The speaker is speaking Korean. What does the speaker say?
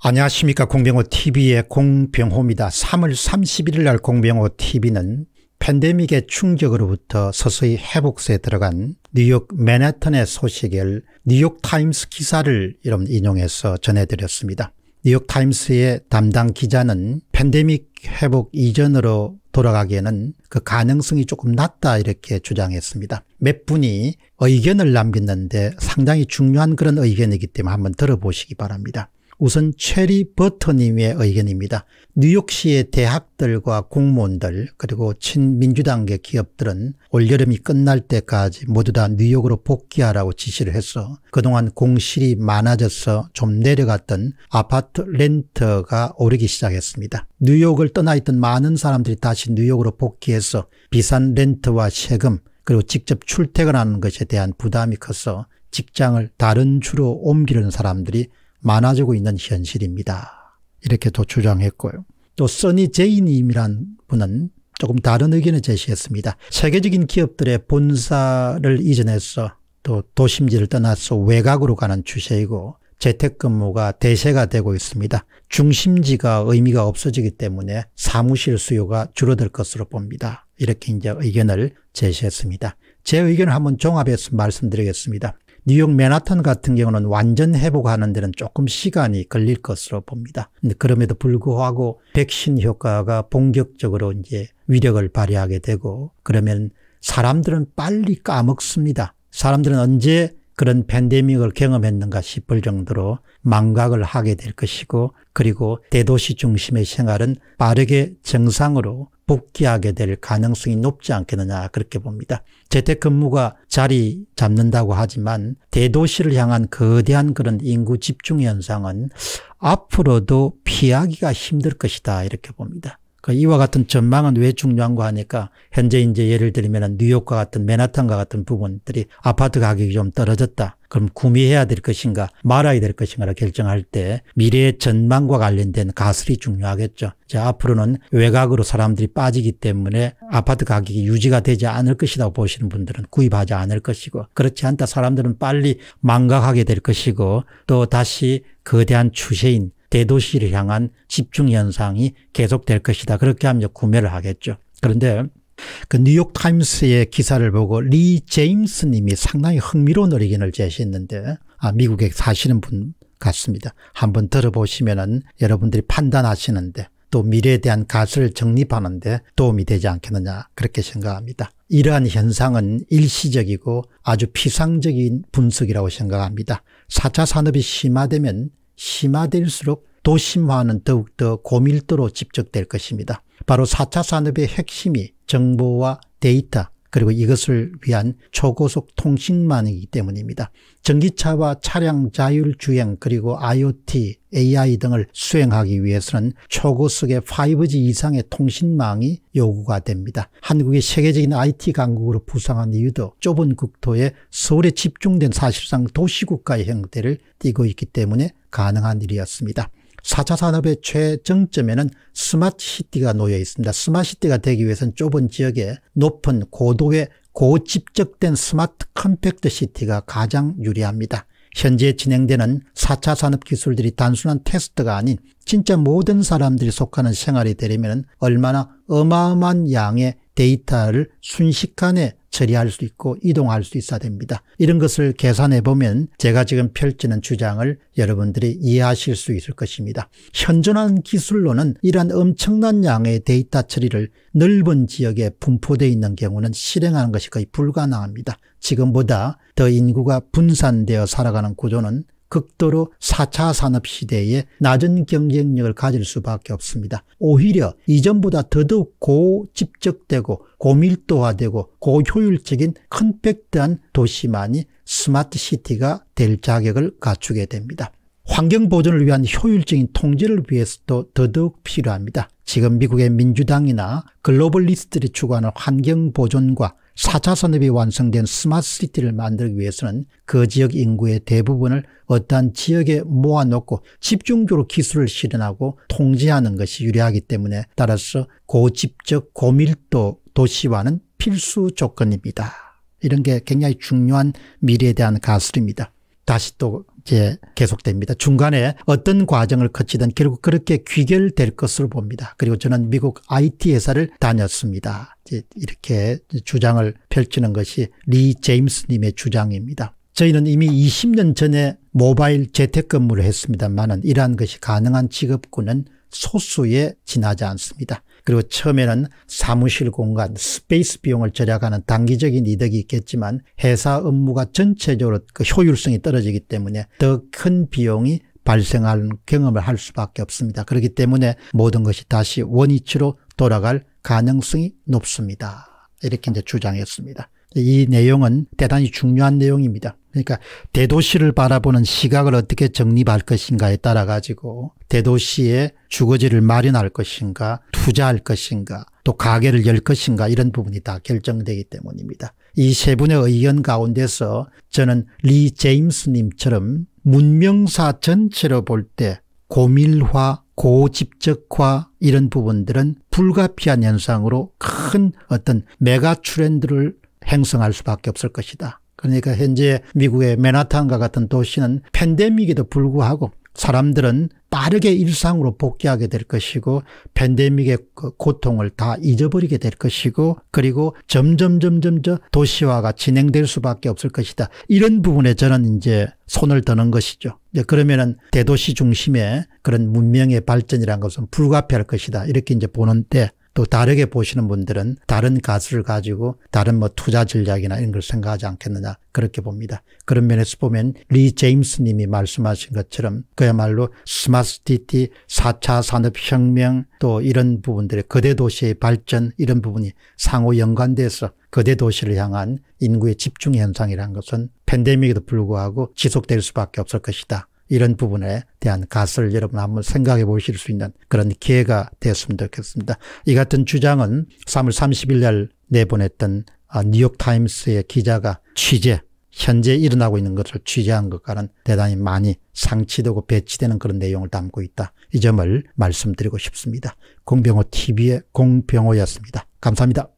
안녕하십니까 공병호 tv의 공병호입니다. 3월 31일 날 공병호 tv는 팬데믹의 충격으로부터 서서히 회복세에 들어간 뉴욕 맨해튼의 소식을 뉴욕타임스 기사를 이름 인용해서 전해드렸습니다. 뉴욕타임스의 담당 기자는 팬데믹 회복 이전으로 돌아가기에는 그 가능성이 조금 낮다 이렇게 주장했습니다. 몇 분이 의견을 남겼는데 상당히 중요한 그런 의견이기 때문에 한번 들어보시기 바랍니다. 우선 체리 버터님의 의견입니다. 뉴욕시의 대학들과 공무원들 그리고 친민주당계 기업들은 올여름이 끝날 때까지 모두 다 뉴욕으로 복귀하라고 지시를 해서 그동안 공실이 많아져서 좀 내려갔던 아파트 렌트가 오르기 시작했습니다. 뉴욕을 떠나 있던 많은 사람들이 다시 뉴욕으로 복귀해서 비싼 렌트와 세금 그리고 직접 출퇴근하는 것에 대한 부담이 커서 직장을 다른 주로 옮기는 사람들이 많아지고 있는 현실입니다. 이렇게 도 주장했고요. 또 써니 제이님이란 분은 조금 다른 의견을 제시했습니다. 세계적인 기업들의 본사를 이전해서 또 도심지를 떠나서 외곽으로 가는 추세이고 재택근무가 대세가 되고 있습니다. 중심지가 의미가 없어지기 때문에 사무실 수요가 줄어들 것으로 봅니다. 이렇게 이제 의견을 제시했습니다. 제 의견을 한번 종합해서 말씀드리겠습니다. 뉴욕 맨하탄 같은 경우는 완전 회복하는 데는 조금 시간이 걸릴 것으로 봅니다. 그럼에도 불구하고 백신 효과가 본격적으로 이제 위력을 발휘하게 되고 그러면 사람들은 빨리 까먹습니다. 사람들은 언제 그런 팬데믹을 경험했는가 싶을 정도로 망각을 하게 될 것이고 그리고 대도시 중심의 생활은 빠르게 정상으로 복귀하게 될 가능성이 높지 않겠느냐 그렇게 봅니다. 재택근무가 자리 잡는다고 하지만 대도시를 향한 거대한 그런 인구 집중 현상은 앞으로도 피하기가 힘들 것이다 이렇게 봅니다. 그 이와 같은 전망은 왜 중요한가 하니까 현재 이제 예를 들면 뉴욕과 같은 맨하탄과 같은 부분들이 아파트 가격이 좀 떨어졌다. 그럼 구매해야 될 것인가 말아야 될 것인가를 결정할 때 미래의 전망과 관련된 가설이 중요하겠죠. 자, 앞으로는 외곽으로 사람들이 빠지기 때문에 아파트 가격이 유지가 되지 않을 것이라고 보시는 분들은 구입하지 않을 것이고 그렇지 않다 사람들은 빨리 망각하게 될 것이고 또 다시 거대한 추세인 대도시를 향한 집중 현상이 계속될 것이다. 그렇게 하면 구매를 하겠죠. 그런데 그 뉴욕 타임스의 기사를 보고 리 제임스 님이 상당히 흥미로운 의견을 제시했는데 아 미국에 사시는 분 같습니다. 한번 들어보시면은 여러분들이 판단하시는데 또 미래에 대한 가설을 정립하는데 도움이 되지 않겠느냐 그렇게 생각합니다. 이러한 현상은 일시적이고 아주 피상적인 분석이라고 생각합니다. 4차 산업이 심화되면 심화될수록 도심화는 더욱더 고밀도로 집적될 것입니다. 바로 4차 산업의 핵심이 정보와 데이터 그리고 이것을 위한 초고속 통신망이기 때문입니다. 전기차와 차량 자율주행 그리고 IoT, AI 등을 수행하기 위해서는 초고속의 5G 이상의 통신망이 요구가 됩니다. 한국이 세계적인 IT 강국으로 부상한 이유도 좁은 국토에 서울에 집중된 사실상 도시국가의 형태를 띠고 있기 때문에 가능한 일이었습니다. 4차 산업의 최정점에는 스마트시티가 놓여 있습니다. 스마트시티가 되기 위해서는 좁은 지역에 높은 고도의 고집적된 스마트 컴팩트 시티가 가장 유리합니다. 현재 진행되는 4차 산업 기술들이 단순한 테스트가 아닌 진짜 모든 사람들이 속하는 생활이 되려면 얼마나 어마어마한 양의 데이터를 순식간에 처리할 수 있고 이동할 수 있어야 됩니다. 이런 것을 계산해 보면 제가 지금 펼치는 주장을 여러분들이 이해하실 수 있을 것입니다. 현존한 기술로는 이러한 엄청난 양의 데이터 처리를 넓은 지역에 분포되어 있는 경우는 실행하는 것이 거의 불가능합니다. 지금보다 더 인구가 분산되어 살아가는 구조는 극도로 4차 산업 시대에 낮은 경쟁력을 가질 수밖에 없습니다. 오히려 이전보다 더더욱 고집적되고 고밀도화되고 고효율적인 컴팩트한 도시만이 스마트 시티가 될 자격을 갖추게 됩니다. 환경 보존을 위한 효율적인 통제를 위해서도 더더욱 필요합니다. 지금 미국의 민주당이나 글로벌리스트들이 추구하는 환경 보존과 4차 산업이 완성된 스마트시티를 만들기 위해서는 그 지역 인구의 대부분을 어떠한 지역에 모아놓고 집중적으로 기술을 실현하고 통제하는 것이 유리하기 때문에 따라서 고집적 고밀도 도시화는 필수 조건입니다. 이런 게 굉장히 중요한 미래에 대한 가설입니다. 다시 또 이제 계속됩니다. 중간에 어떤 과정을 거치든 결국 그렇게 귀결될 것으로 봅니다. 그리고 저는 미국 IT 회사를 다녔습니다. 이렇게 주장을 펼치는 것이 리 제임스님의 주장입니다. 저희는 이미 20년 전에 모바일 재택근무를 했습니다만은 이러한 것이 가능한 직업군은 소수에 지나지 않습니다. 그리고 처음에는 사무실 공간, 스페이스 비용을 절약하는 단기적인 이득이 있겠지만 회사 업무가 전체적으로 그 효율성이 떨어지기 때문에 더 큰 비용이 발생할 경험을 할 수밖에 없습니다. 그렇기 때문에 모든 것이 다시 원위치로 돌아갈 가능성이 높습니다. 이렇게 이제 주장했습니다. 이 내용은 대단히 중요한 내용입니다. 그러니까 대도시를 바라보는 시각을 어떻게 정립할 것인가에 따라 가지고 대도시의 주거지를 마련할 것인가 투자할 것인가 또 가게를 열 것인가 이런 부분이 다 결정되기 때문입니다. 이 세 분의 의견 가운데서 저는 리 제임스님처럼 문명사 전체로 볼 때 고밀화 고집적화 이런 부분들은 불가피한 현상으로 큰 어떤 메가 트렌드를 행성할 수밖에 없을 것이다. 그러니까 현재 미국의 맨하탄과 같은 도시는 팬데믹에도 불구하고 사람들은 빠르게 일상으로 복귀하게 될 것이고 팬데믹의 그 고통을 다 잊어버리게 될 것이고 그리고 점점 점점 저 도시화가 진행될 수밖에 없을 것이다. 이런 부분에 저는 이제 손을 드는 것이죠. 그러면은 대도시 중심의 그런 문명의 발전이라는 것은 불가피할 것이다. 이렇게 이제 보는데 또 다르게 보시는 분들은 다른 가수를 가지고 다른 뭐 투자 전략이나 이런 걸 생각하지 않겠느냐 그렇게 봅니다. 그런 면에서 보면 리 제임스 님이 말씀하신 것처럼 그야말로 스마트시티 4차 산업혁명 또 이런 부분들의 거대 도시의 발전 이런 부분이 상호 연관돼서 거대 도시를 향한 인구의 집중 현상이라는 것은 팬데믹에도 불구하고 지속될 수밖에 없을 것이다. 이런 부분에 대한 가설을 여러분 한번 생각해 보실 수 있는 그런 기회가 됐으면 좋겠습니다. 이 같은 주장은 3월 30일 날 내보냈던 아, 뉴욕타임스의 기자가 취재, 현재 일어나고 있는 것을 취재한 것과는 대단히 많이 상치되고 배치되는 그런 내용을 담고 있다. 이 점을 말씀드리고 싶습니다. 공병호 TV의 공병호였습니다. 감사합니다.